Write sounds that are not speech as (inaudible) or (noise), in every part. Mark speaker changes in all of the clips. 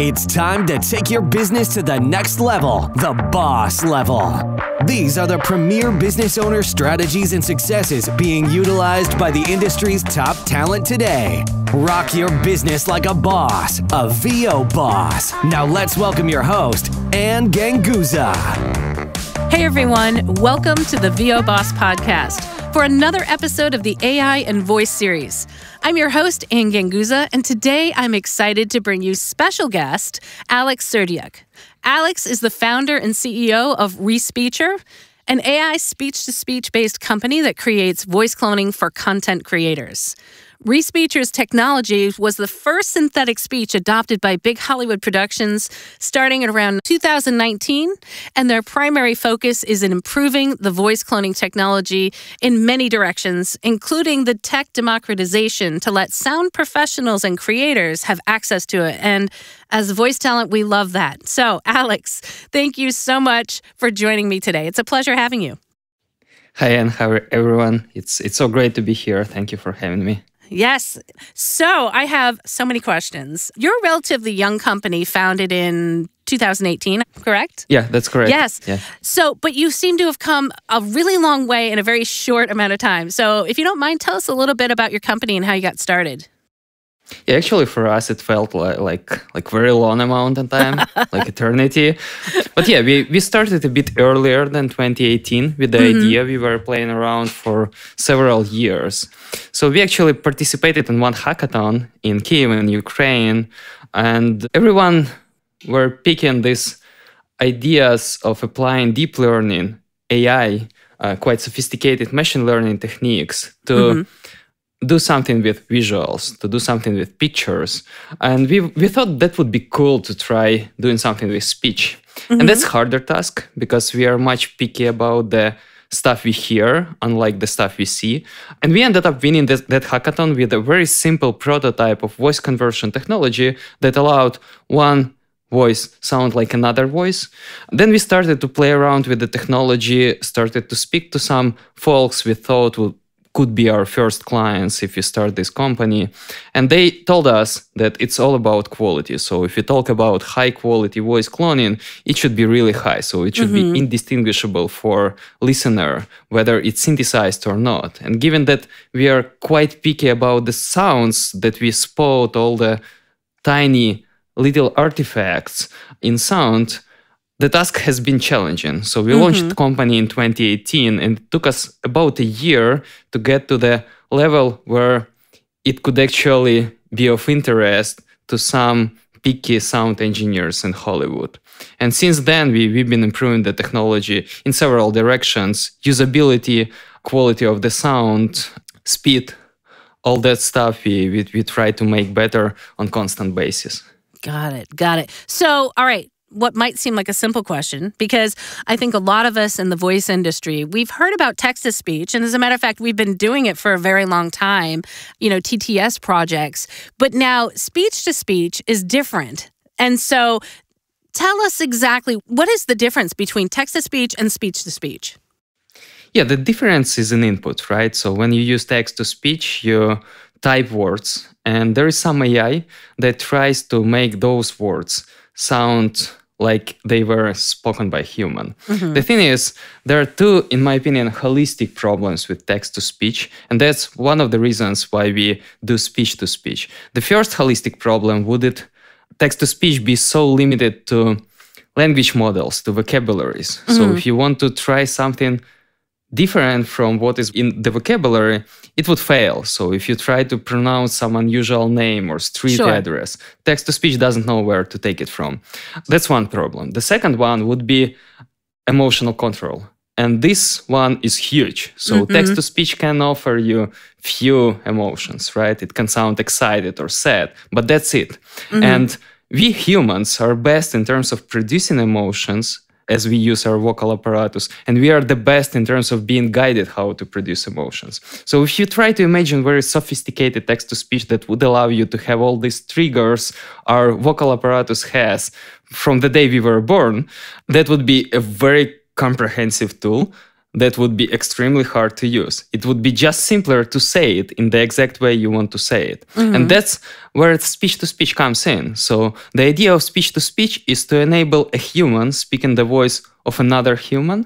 Speaker 1: It's time to take your business to the next level, the boss level. These are the premier business owner strategies and successes being utilized by the industry's top talent today. Rock your business like a boss, a VO boss. Now let's welcome your host, Ann Ganguza. Hey everyone, welcome to the VO Boss Podcast for another episode of the AI and Voice series. I'm your host, Anne Ganguza, and today I'm excited to bring you special guest, Alex Serdiuk. Alex is the founder and CEO of ReSpeecher, an AI speech to speech based company that creates voice cloning for content creators. Reese Beecher's technology was the first synthetic speech adopted by big Hollywood productions starting at around 2019, and their primary focus is in improving the voice cloning technology in many directions, including the tech democratization to let sound professionals and creators have access to it. And as voice talent, we love that. So, Alex, thank you so much for joining me today. It's a pleasure having you.
Speaker 2: Hi, and how everyone? It's it's so great to be here. Thank you for having me.
Speaker 1: Yes. So I have so many questions. You're a relatively young company founded in 2018, correct?
Speaker 2: Yeah, that's correct. Yes. Yeah.
Speaker 1: So, but you seem to have come a really long way in a very short amount of time. So, if you don't mind, tell us a little bit about your company and how you got started.
Speaker 2: Yeah, Actually, for us, it felt like like, like very long amount of time, (laughs) like eternity. But yeah, we, we started a bit earlier than 2018 with the mm -hmm. idea. We were playing around for several years. So we actually participated in one hackathon in Kiev in Ukraine, and everyone were picking these ideas of applying deep learning, AI, uh, quite sophisticated machine learning techniques to. Mm -hmm do something with visuals, to do something with pictures. And we, we thought that would be cool to try doing something with speech. Mm-hmm. And that's harder task because we are much picky about the stuff we hear, unlike the stuff we see. And we ended up winning this, that hackathon with a very simple prototype of voice conversion technology that allowed one voice sound like another voice. Then we started to play around with the technology, started to speak to some folks we thought would could be our first clients if you start this company. And they told us that it's all about quality. So if you talk about high quality voice cloning, it should be really high. So it should mm -hmm. be mm-hmm. indistinguishable for listener whether it's synthesized or not. And given that we are quite picky about the sounds that we spot all the tiny little artifacts in sound, the task has been challenging. So we mm-hmm. launched the company in 2018 and it took us about a year to get to the level where it could actually be of interest to some picky sound engineers in Hollywood. And since then, we, we've been improving the technology in several directions usability, quality of the sound, speed, all that stuff we, we, we try to make better on constant basis.
Speaker 1: Got it. Got it. So, all right, what might seem like a simple question because I think a lot of us in the voice industry, we've heard about text to speech. And as a matter of fact, we've been doing it for a very long time, you know, TTS projects. But now speech to speech is different. And so tell us exactly what is the difference between text to speech and speech to speech?
Speaker 2: Yeah, the difference is in input, right? So when you use text to speech, you type words, and there is some AI that tries to make those words sound like they were spoken by human. Mm -hmm. The thing is, there are two, in my opinion, holistic problems with text to speech, and that's one of the reasons why we do speech to speech. The first holistic problem would it text to speech be so limited to language models, to vocabularies. Mm -hmm. So mm-hmm. if you want to try something different from what is in the vocabulary, it would fail. So if you try to pronounce some unusual name or street sure. address, text to speech doesn't know where to take it from. That's one problem. The second one would be emotional control. And this one is huge. So mm -hmm. text to speech can offer you few emotions, right? It can sound excited or sad, but that's it. Mm -hmm. And we humans are best in terms of producing emotions as we use our vocal apparatus. And we are the best in terms of being guided how to produce emotions. So if you try to imagine very sophisticated text to speech that would allow you to have all these triggers our vocal apparatus has from the day we were born, that would be a very comprehensive tool that would be extremely hard to use. It would be just simpler to say it in the exact way you want to say it. Mm -hmm. And mm-hmm. that's where speech to speech comes in. So the idea of speech to speech is to enable a human speaking the voice of another human,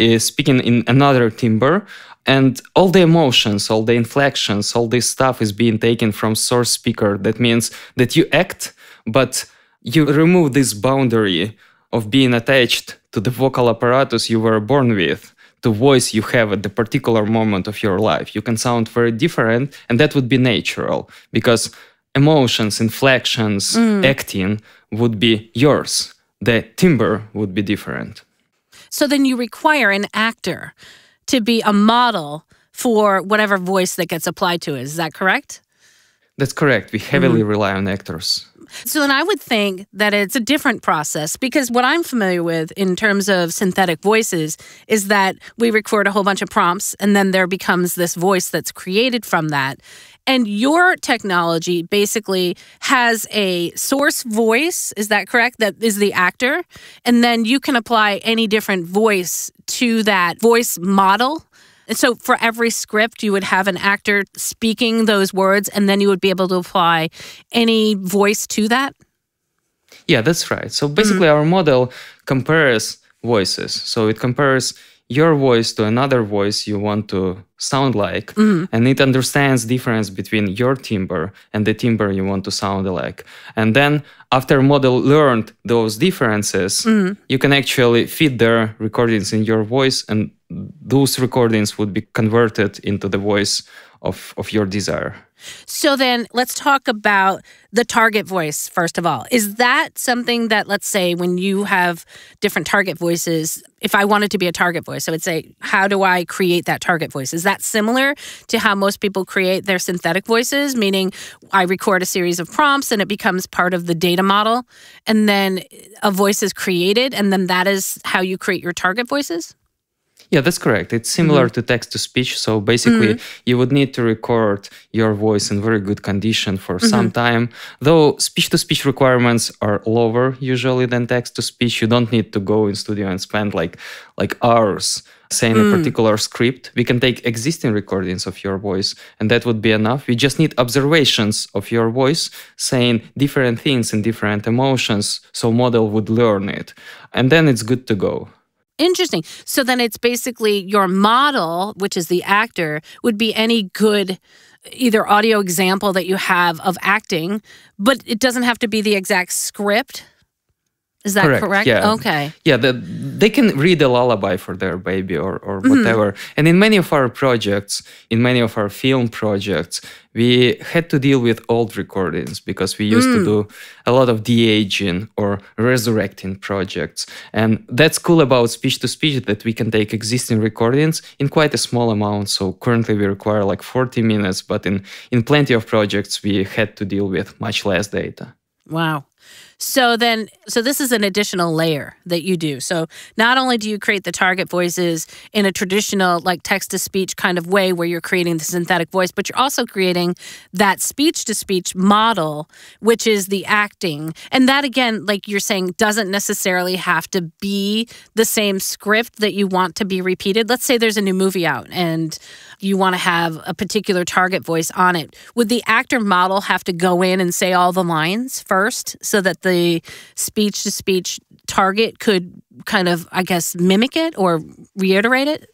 Speaker 2: uh, speaking in another timbre, and all the emotions, all the inflections, all this stuff is being taken from source speaker. That means that you act, but you remove this boundary of being attached to the vocal apparatus you were born with the voice you have at the particular moment of your life. You can sound very different, and that would be natural because emotions, inflections, mm. acting would be yours. The timbre would be different.
Speaker 1: So then you require an actor to be a model for whatever voice that gets applied to it. Is that correct?
Speaker 2: That's correct. We heavily mm. rely on actors.
Speaker 1: So then I would think that it's a different process because what I'm familiar with in terms of synthetic voices is that we record a whole bunch of prompts and then there becomes this voice that's created from that. And your technology basically has a source voice, is that correct? That is the actor. And then you can apply any different voice to that voice model so for every script, you would have an actor speaking those words, and then you would be able to apply any voice to that?
Speaker 2: Yeah, that's right. So mm-hmm. basically, mm -hmm. our model compares voices. So it compares your voice to another voice you want to sound like mm -hmm. and it understands difference between your timbre and the timbre you want to sound like and then after model learned those differences mm -hmm. you can actually feed their recordings in your voice and those recordings would be converted into the voice of, of your desire.
Speaker 1: So then let's talk about the target voice, first of all. Is that something that, let's say, when you have different target voices, if I wanted to be a target voice, I would say, how do I create that target voice? Is that similar to how most people create their synthetic voices? Meaning, I record a series of prompts and it becomes part of the data model, and then a voice is created, and then that is how you create your target voices?
Speaker 2: Yeah, that's correct. It's similar mm -hmm. to text to speech. So basically, mm -hmm. you would need to record your voice in very good condition for mm -hmm. some time. Though speech to speech requirements are lower usually than text to speech. You don't need to go in studio and spend like like hours saying a mm. particular script. We can take existing recordings of your voice, and that would be enough. We just need observations of your voice saying different things and different emotions, so model would learn it, and then it's good to go.
Speaker 1: Interesting. So then it's basically your model, which is the actor, would be any good either audio example that you have of acting, but it doesn't have to be the exact script. Is that correct? correct? Yeah. Okay.
Speaker 2: Yeah, the, they can read a lullaby for their baby or, or mm-hmm. whatever. Mm-hmm. And in many of our projects, in many of our film projects, we had to deal with old recordings because we used mm. to do a lot of de aging or resurrecting projects. And that's cool about speech to speech that we can take existing recordings in quite a small amount. So currently we require like 40 minutes, but in, in plenty of projects, we had to deal with much less data.
Speaker 1: Wow. So then, so this is an additional layer that you do. So not only do you create the target voices in a traditional, like text to speech kind of way where you're creating the synthetic voice, but you're also creating that speech to speech model, which is the acting. And that, again, like you're saying, doesn't necessarily have to be the same script that you want to be repeated. Let's say there's a new movie out and you want to have a particular target voice on it. Would the actor model have to go in and say all the lines first so that the speech to speech target could kind of, I guess, mimic it or reiterate it?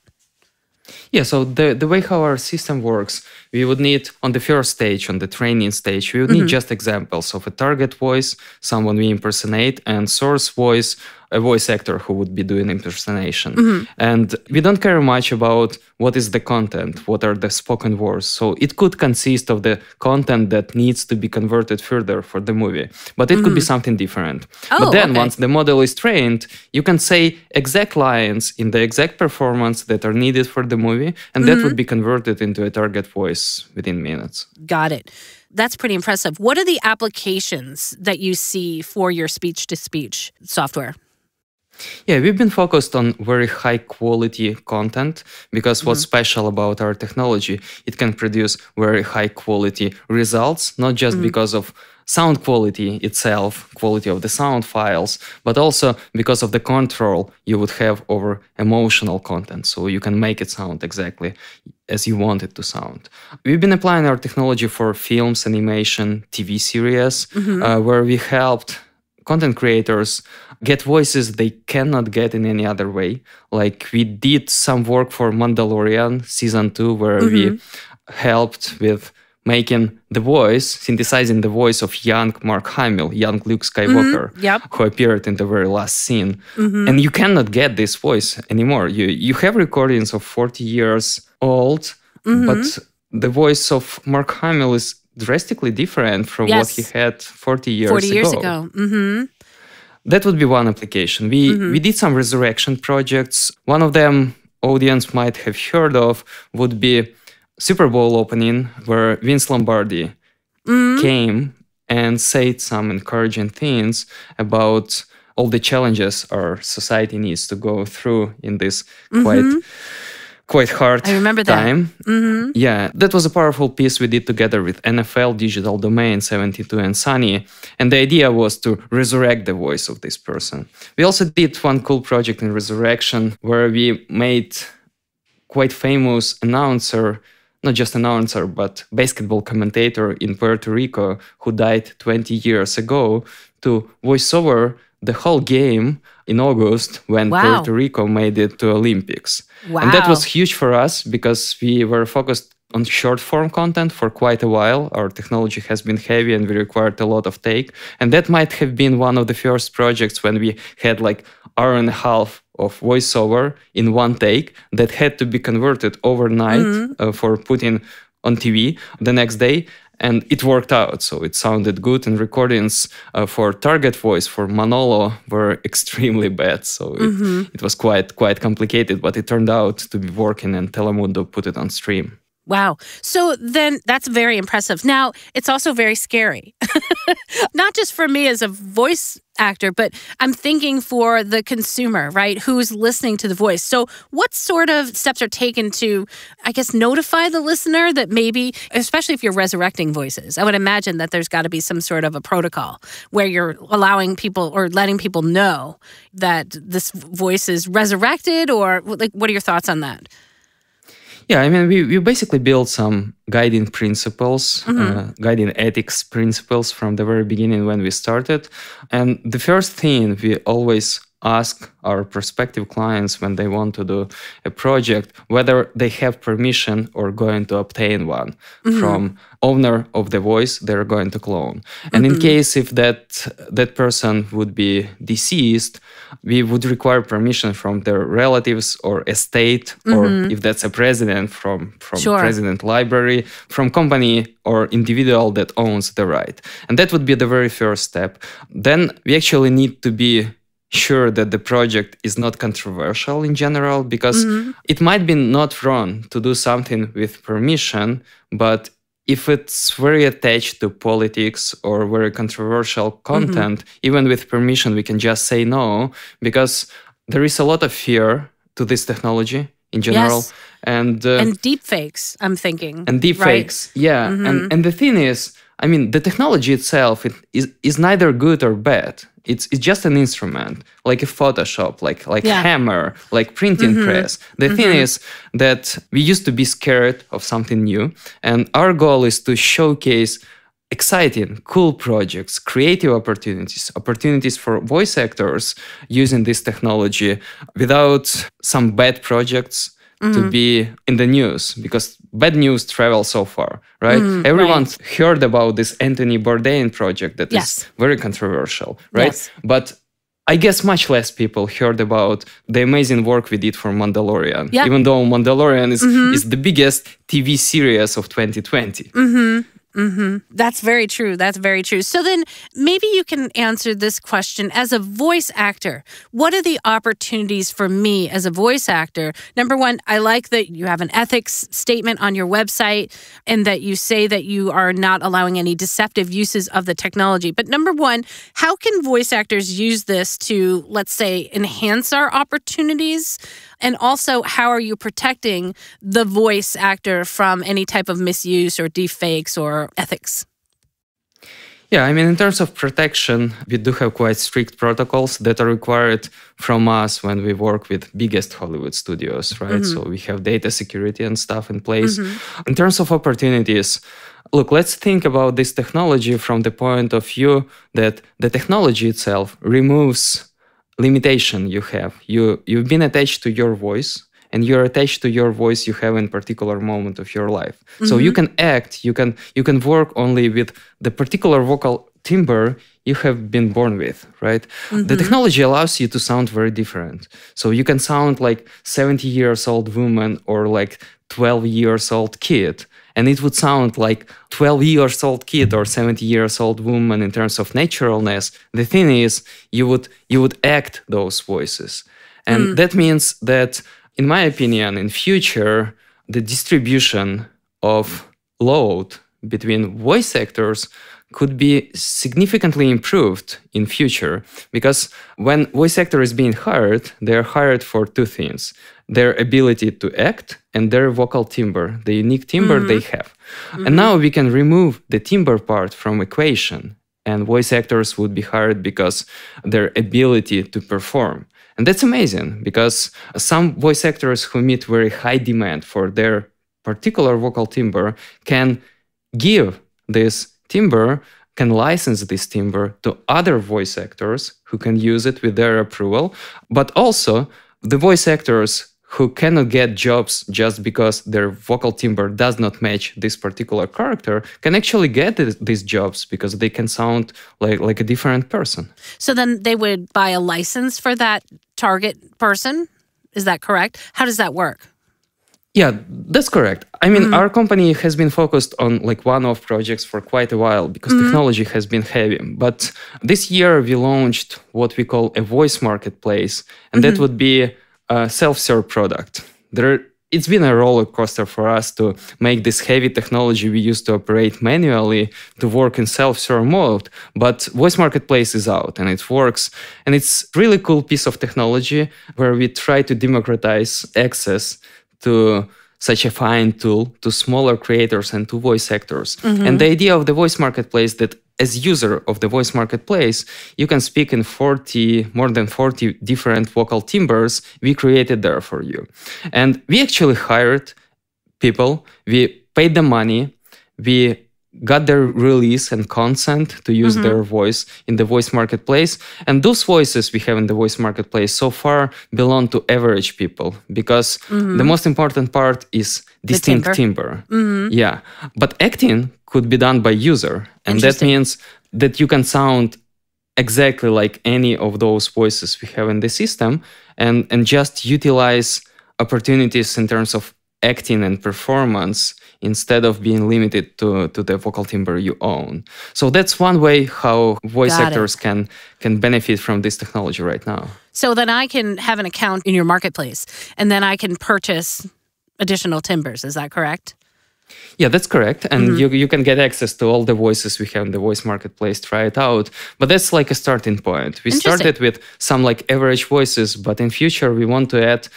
Speaker 2: Yeah, so the, the way how our system works, we would need on the first stage, on the training stage, we would mm -hmm. need mm-hmm. just examples of a target voice, someone we impersonate, and source voice, a voice actor who would be doing impersonation. Mm-hmm. And we don't care much about what is the content, what are the spoken words. So it could consist of the content that needs to be converted further for the movie, but it mm-hmm. could be mm-hmm. something different. Oh, but then okay. once the model is trained, you can say exact lines in the exact performance that are needed for the movie, and mm-hmm. that would be converted into a target voice within minutes.
Speaker 1: Got it that's pretty impressive. What are the applications that you see for your speech to speech software?
Speaker 2: Yeah, we've been focused on very high quality content because what's mm -hmm. special about our technology, it can produce very high quality results, not just mm -hmm. because of sound quality itself, quality of the sound files, but also because of the control you would have over emotional content. So you can make it sound exactly as you want it to sound. We've been applying our technology for films, animation, TV series, mm -hmm. uh, where we helped content creators get voices they cannot get in any other way. Like we did some work for Mandalorian season two, where mm -hmm. we mm-hmm. helped with making the voice, synthesizing the voice of young Mark Hamill, young Luke Skywalker, mm -hmm. yep. who appeared in the very last scene. Mm -hmm. And you cannot get this voice anymore. You you have recordings of 40 years old, mm -hmm. but the voice of Mark Hamill is drastically different from yes. what he had 40 years 40 ago. years ago. Mm-hmm. That would be one application. We mm-hmm. we did some resurrection projects. One of them audience might have heard of would be Super Bowl opening where Vince Lombardi mm-hmm. came and said some encouraging things about all the challenges our society needs to go through in this quite mm-hmm quite hard I remember that. time. Mm-hmm. Yeah, that was a powerful piece we did together with NFL Digital Domain 72 and Sunny, and the idea was to resurrect the voice of this person. We also did one cool project in Resurrection where we made quite famous announcer not just announcer, but basketball commentator in Puerto Rico who died 20 years ago to voiceover the whole game in August when wow. Puerto Rico made it to Olympics. Wow. And that was huge for us because we were focused on short form content for quite a while. Our technology has been heavy and we required a lot of take. And that might have been one of the first projects when we had like hour and a half of voiceover in one take that had to be converted overnight mm-hmm. uh, for putting on TV the next day. And it worked out. So it sounded good. And recordings uh, for Target Voice, for Manolo, were (laughs) extremely bad. So it, mm-hmm. it was quite, quite complicated, but it turned out to be working. And Telemundo put it on stream.
Speaker 1: Wow. So then that's very impressive. Now, it's also very scary. (laughs) Not just for me as a voice actor, but I'm thinking for the consumer, right, who's listening to the voice. So, what sort of steps are taken to, I guess, notify the listener that maybe, especially if you're resurrecting voices, I would imagine that there's got to be some sort of a protocol where you're allowing people or letting people know that this voice is resurrected, or like, what are your thoughts on that?
Speaker 2: Yeah, I mean, we, we basically built some guiding principles, uh, mm-hmm. uh, guiding ethics principles from the very beginning when we started. And the first thing we always ask our prospective clients when they want to do a project whether they have permission or going to obtain one mm-hmm. from owner of the voice they're going to clone and mm-hmm. in case if that that person would be deceased we would require permission from their relatives or estate mm-hmm. or if that's a president from from sure. president library from company or individual that owns the right and that would be the very first step then we actually need to be sure that the project is not controversial in general because mm-hmm. it might be not wrong to do something with permission but if it's very attached to politics or very controversial mm-hmm. content mm-hmm. even with permission we can just say no because there is a lot of fear to this technology in general yes. and uh, and
Speaker 1: i'm thinking and deepfakes, right?
Speaker 2: yeah mm-hmm. and and the thing is i mean the technology itself it is, is neither good or bad it's it's just an instrument, like a Photoshop, like like yeah. hammer, like printing mm-hmm. press. The mm-hmm. thing is that we used to be scared of something new, and our goal is to showcase exciting, cool projects, creative opportunities, opportunities for voice actors using this technology without some bad projects to mm-hmm. be in the news because bad news travels so far, right? Mm, Everyone right. heard about this Anthony Bourdain project that yes. is very controversial, right? Yes. But I guess much less people heard about the amazing work we did for Mandalorian, yep. even though Mandalorian is, mm-hmm. is the biggest TV series of 2020.
Speaker 1: Mm-hmm. Mm-hmm. That's very true. That's very true. So then maybe you can answer this question as a voice actor. What are the opportunities for me as a voice actor? Number one, I like that you have an ethics statement on your website and that you say that you are not allowing any deceptive uses of the technology. But number one, how can voice actors use this to, let's say, enhance our opportunities and also, how are you protecting the voice actor from any type of misuse or deepfakes or ethics?
Speaker 2: Yeah, I mean, in terms of protection, we do have quite strict protocols that are required from us when we work with biggest Hollywood studios, right? Mm -hmm. So we have data security and stuff in place. Mm -hmm. In terms of opportunities, look, let's think about this technology from the point of view that the technology itself removes limitation you have. You you've been attached to your voice and you're attached to your voice you have in particular moment of your life. Mm-hmm. So you mm-hmm. can act, you can you can work only with the particular vocal timbre you have been born with, right? Mm-hmm. The technology allows you to sound very different. So you can sound like 70 years old woman or like 12 years old kid and it would sound like 12 years old kid or 70 years old woman in terms of naturalness. The thing is, you would you would act those voices. And mm. that means that, in my opinion, in future, the distribution of load between voice actors could be significantly improved in future because when voice actor is being hired they are hired for two things their ability to act and their vocal timbre, the unique timbre mm-hmm. they have. Mm-hmm. And now we can remove the timbre part from equation and voice actors would be hired because their ability to perform. And that's amazing because some voice actors who meet very high demand for their particular vocal timbre can give this timbre, can license this timbre to other voice actors who can use it with their approval, but also the voice actors who cannot get jobs just because their vocal timbre does not match this particular character can actually get th these jobs because they can sound like like a different person.
Speaker 1: So then they would buy a license for that target person? Is that correct? How does that work?
Speaker 2: Yeah, that's correct. I mean, mm -hmm. our company has been focused on like one-off projects for quite a while because mm -hmm. technology has been heavy. But this year we launched what we call a voice marketplace, and mm -hmm. that mm-hmm. would be self-serve product. There, it's been a roller coaster for us to make this heavy technology we used to operate manually to work in self-serve mode. But Voice Marketplace is out and it works, and it's really cool piece of technology where we try to democratize access to such a fine tool to smaller creators and to voice actors. Mm-hmm. And the idea of the voice marketplace that as user of the voice marketplace, you can speak in 40, more than 40 different vocal timbres we created there for you. And we actually hired people, we paid them money, we got their release and consent to use mm -hmm. their voice in the voice marketplace and those voices we have in the voice marketplace so far belong to average people because mm -hmm. the most important part is distinct the timbre, timbre. Mm -hmm. yeah but acting could be done by user and that means that you can sound exactly like any of those voices we have in the system and and just utilize opportunities in terms of acting and performance instead of being limited to, to the vocal timbre you own. So that's one way how voice Got actors it. can can benefit from this technology right now.
Speaker 1: So then I can have an account in your marketplace and then I can purchase additional timbers. is that correct?
Speaker 2: Yeah, that's correct. And mm-hmm. you, you can get access to all the voices we have in the voice marketplace, try it out. But that's like a starting point. We started with some like average voices, but in future we want to add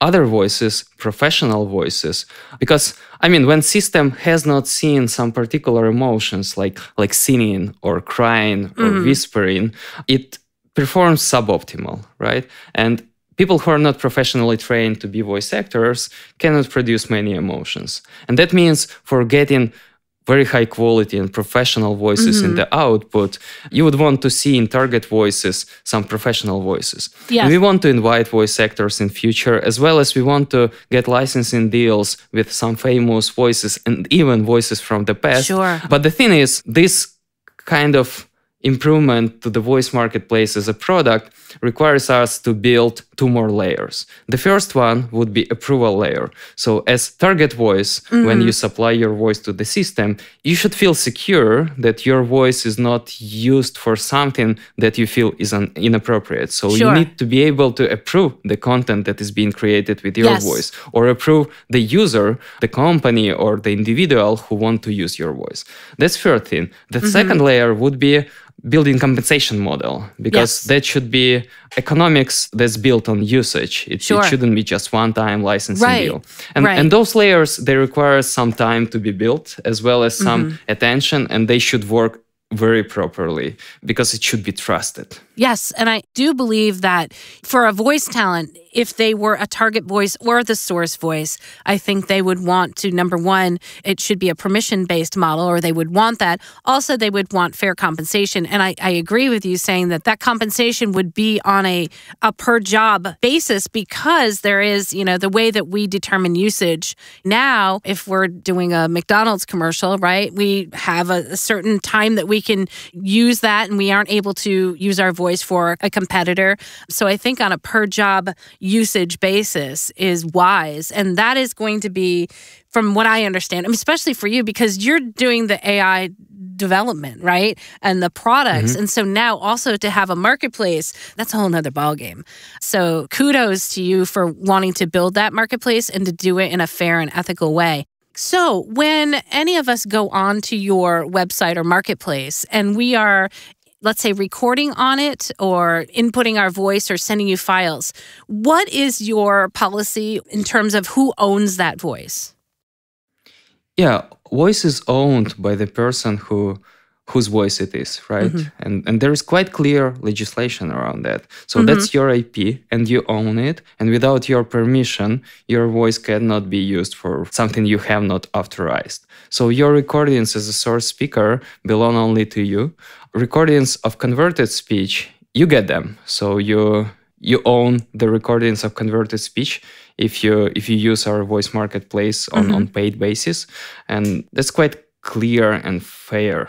Speaker 2: other voices, professional voices. Because I mean, when system has not seen some particular emotions like like singing or crying or mm. whispering, it performs suboptimal, right? And people who are not professionally trained to be voice actors cannot produce many emotions. And that means for getting very high quality and professional voices mm -hmm. in mm-hmm. the output, you would want to see in target voices some professional voices. Yeah. we want to invite voice actors in future, as well as we want to get licensing deals with some famous voices and even voices from the past. Sure. But the thing is, this kind of improvement to the voice marketplace as a product requires us to build two more layers. The first one would be approval layer. So as target voice, mm. when you mm-hmm. supply your voice to the system, you should feel secure that your voice is not used for something that you feel is inappropriate. So sure. you need to be able to approve the content that is being created with your yes. voice or approve the user, the company or the individual who want to use your voice. That's third thing. The mm -hmm. second layer would be building compensation model because yes. that should be economics that's built on usage it, sure. it shouldn't be just one time licensing right. deal and, right. and those layers they require some time to be built as well as some mm -hmm. attention and they should work very properly because it should be trusted
Speaker 1: Yes. And I do believe that for a voice talent, if they were a target voice or the source voice, I think they would want to number one, it should be a permission based model, or they would want that. Also, they would want fair compensation. And I, I agree with you saying that that compensation would be on a, a per job basis because there is, you know, the way that we determine usage. Now, if we're doing a McDonald's commercial, right, we have a, a certain time that we can use that and we aren't able to use our voice invoice for a competitor. So I think on a per job usage basis is wise. And that is going to be, from what I understand, I mean, especially for you, because you're doing the AI development, right? And the products. Mm -hmm. And so now also to have a marketplace, that's a whole nother ballgame. So kudos to you for wanting to build that marketplace and to do it in a fair and ethical way. So, when any of us go on to your website or marketplace and we are let's say, recording on it or inputting our voice or sending you files. What is your policy in terms of who owns that voice?
Speaker 2: Yeah, voice is owned by the person who whose voice it is, right? Mm-hmm. And and there is quite clear legislation around that. So mm-hmm. that's your IP and you own it. And without your permission, your voice cannot be used for something you have not authorized. So your recordings as a source speaker belong only to you recordings of converted speech, you get them. So you you own the recordings of converted speech if you if you use our voice marketplace on, mm -hmm. on paid basis. And that's quite clear and fair.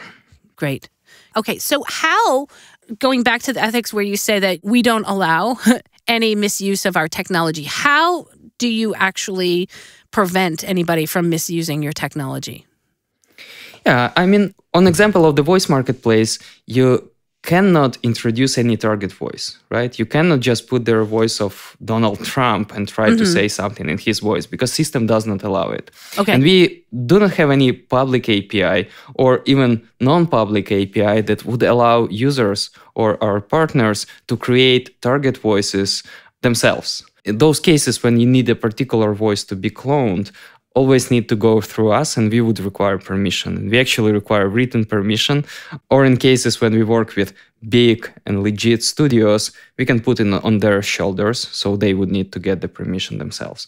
Speaker 2: Great.
Speaker 1: Okay, so how going back to the ethics where you say that we don't allow (laughs) any misuse of our technology, how do you actually prevent anybody from misusing your technology?
Speaker 2: Yeah, I mean, on example of the voice marketplace, you cannot introduce any target voice, right? You cannot just put their voice of Donald Trump and try mm-hmm. to say something in his voice because system does not allow it. Okay. And we do not have any public API or even non-public API that would allow users or our partners to create target voices themselves. In those cases when you need a particular voice to be cloned always need to go through us and we would require permission. We actually require written permission, or in cases when we work with big and legit studios, we can put it on their shoulders, so they would need to get the permission themselves.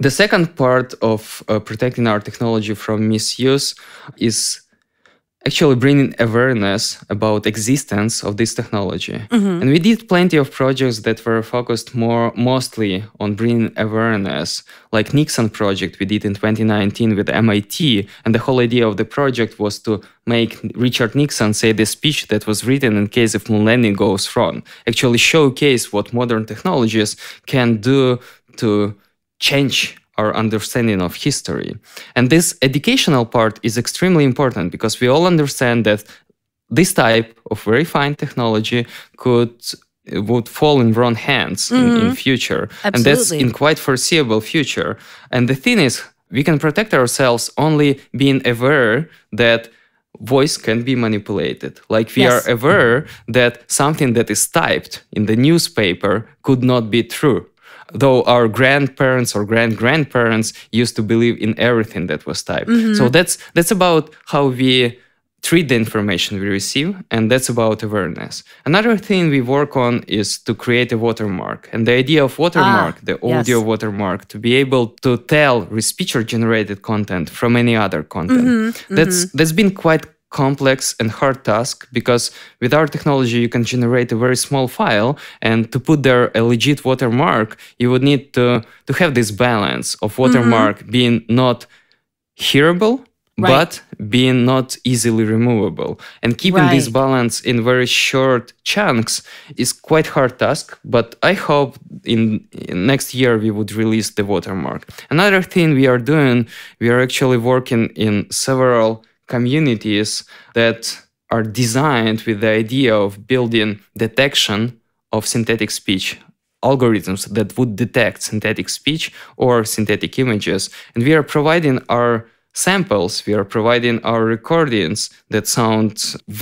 Speaker 2: The second part of uh, protecting our technology from misuse is actually bringing awareness about existence of this technology mm -hmm. and we did plenty of projects that were focused more mostly on bringing awareness like nixon project we did in 2019 with mit and the whole idea of the project was to make richard nixon say the speech that was written in case if moon landing goes wrong actually showcase what modern technologies can do to change our understanding of history. And this educational part is extremely important because we all understand that this type of very fine technology could uh, would fall in wrong hands mm -hmm. in, in, mm-hmm. future Absolutely. and that's in quite foreseeable future and the thing is we can protect ourselves only being aware that voice can be manipulated. Like we yes. are aware that something that is typed in the newspaper could not be true though our grandparents or grand grandparents used to believe in everything that was typed. Mm -hmm. So that's that's about how we treat the information we receive, and that's about awareness. Another thing we work on is to create a watermark. And the idea of watermark, ah, the audio yes. watermark, to be able to tell with or generated content from any other content. Mm -hmm, that's mm -hmm. that's been quite complex and hard task because with our technology you can generate a very small file and to put there a legit watermark you would need to to have this balance of mm-hmm. watermark mm -hmm. being not hearable right. but being not easily removable and keeping right. this balance in very short chunks is quite hard task but i hope in, in next year we would release the watermark another thing we are doing we are actually working in several communities that are designed with the idea of building detection of synthetic speech algorithms that would detect synthetic speech or synthetic images and we are providing our samples we are providing our recordings that sound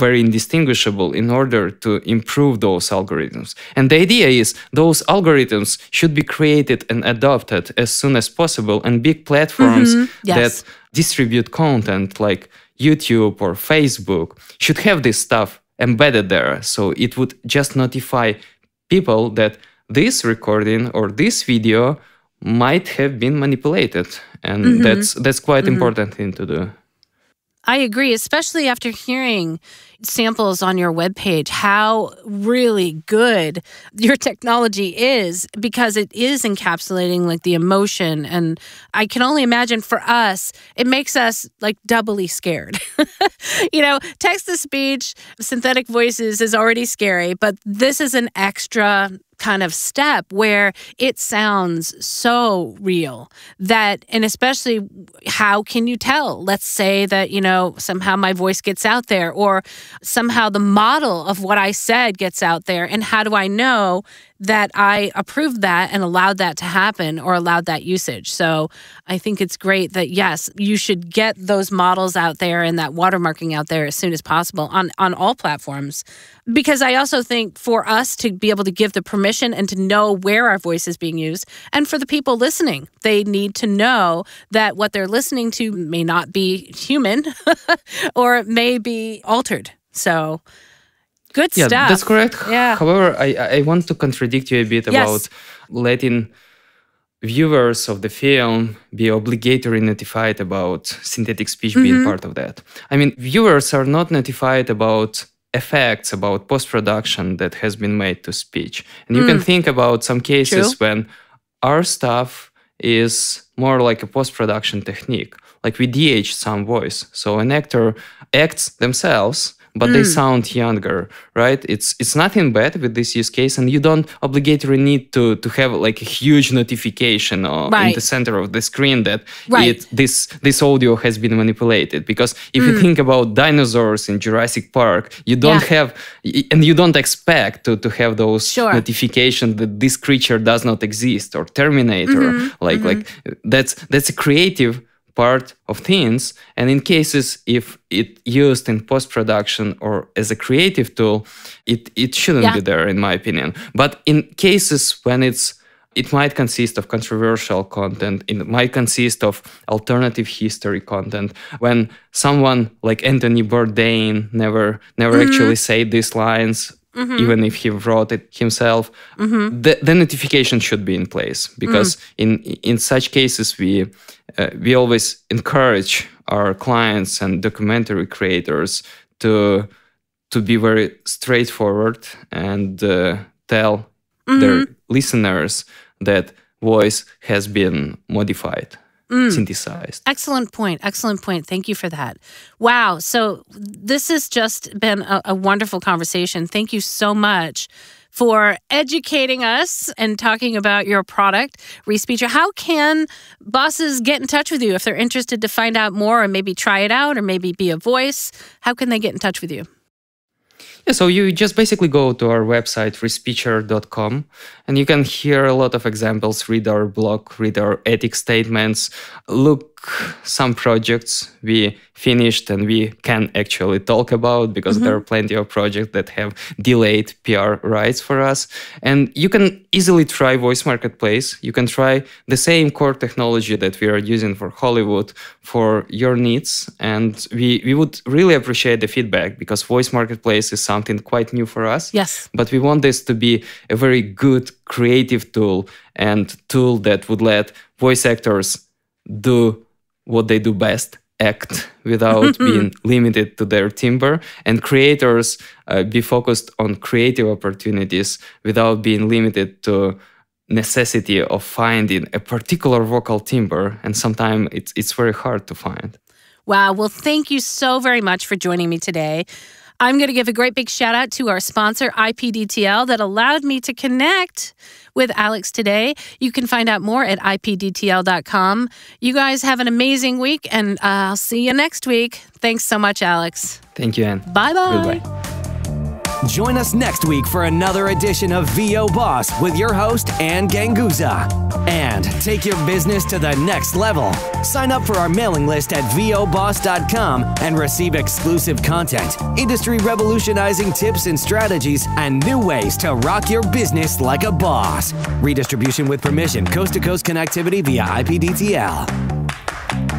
Speaker 2: very indistinguishable in order to improve those algorithms and the idea is those algorithms should be created and adopted as soon as possible and big platforms mm -hmm. yes. that distribute content like YouTube or Facebook should have this stuff embedded there. So it would just notify people that this recording or this video might have been manipulated. And mm -hmm. that's that's quite mm -hmm. important thing to do.
Speaker 1: I agree, especially after hearing samples on your webpage how really good your technology is because it is encapsulating like the emotion and i can only imagine for us it makes us like doubly scared (laughs) you know text to speech synthetic voices is already scary but this is an extra kind of step where it sounds so real that and especially how can you tell let's say that you know somehow my voice gets out there or somehow the model of what I said gets out there. And how do I know that I approved that and allowed that to happen or allowed that usage? So I think it's great that, yes, you should get those models out there and that watermarking out there as soon as possible on, on all platforms. Because I also think for us to be able to give the permission and to know where our voice is being used, and for the people listening, they need to know that what they're listening to may not be human (laughs) or may be altered. So good yeah, stuff. That's correct. Yeah.
Speaker 2: However, I, I want to contradict you a bit yes. about letting viewers of the film be obligatory notified about synthetic speech mm-hmm. being part of that. I mean, viewers are not notified about effects about post-production that has been made to speech. And you mm. can think about some cases True. when our stuff is more like a post-production technique. Like we DH some voice. So an actor acts themselves but mm. they sound younger, right? It's it's nothing bad with this use case, and you don't obligatory need to to have like a huge notification or, uh, right. in the center of the screen that right. it, this this audio has been manipulated. Because if mm. you think about dinosaurs in Jurassic Park, you don't yeah. have and you don't expect to to have those sure. notification that this creature does not exist or Terminator, mm -hmm. like -hmm. like mm-hmm. that's that's a creative part of things. And in cases if it used in post production or as a creative tool, it it shouldn't yeah. be there, in my opinion. But in cases when it's it might consist of controversial content it might consist of alternative history content when someone like anthony bourdain never never mm. actually said these lines mm-hmm. even if he wrote it himself,
Speaker 1: mm-hmm. the,
Speaker 2: the, notification should be in place because mm. in in such cases we uh, we always encourage our clients and documentary creators to to be very straightforward and uh, tell their mm-hmm. listeners that voice has been modified mm. synthesized.
Speaker 1: Excellent point. Excellent point. Thank you for that. Wow. So this has just been a, a wonderful conversation. Thank you so much for educating us and talking about your product, ReSpeecher. How can bosses get in touch with you if they're interested to find out more or maybe try it out or maybe be a voice? How can they get in touch with you?
Speaker 2: Yeah, so you just basically go to our website, freespeecher.com, and you can hear a lot of examples, read our blog, read our ethics statements, look some projects we finished and we can actually talk about because mm -hmm. there are mm-hmm. plenty of projects that have delayed PR rights for us. And you can easily try Voice Marketplace. You can try the same core technology that we are using for Hollywood for your needs. And we, we would really appreciate the feedback because Voice Marketplace is something quite new for us. Yes. But we want this to be a very good creative tool and tool that would let voice actors do what they do best act without (laughs) being limited to their timber and creators uh, be focused on creative opportunities without being limited to necessity of finding a particular vocal timber and sometimes it's, it's very hard to find
Speaker 1: wow well thank you so very much for joining me today I'm going to give a great big shout out to our sponsor, IPDTL, that allowed me to connect with Alex today. You can find out more at IPDTL.com. You guys have an amazing week, and I'll see you next week. Thanks so much, Alex. Thank you, Anne. Bye bye. Goodbye. Join us next week for another edition of VO Boss with your host, Ann Ganguza. And take your business to the next level. Sign up for our mailing list at VOBoss.com and receive exclusive content, industry revolutionizing tips and strategies, and new ways to rock your business like a boss. Redistribution with permission, coast to coast connectivity via IPDTL.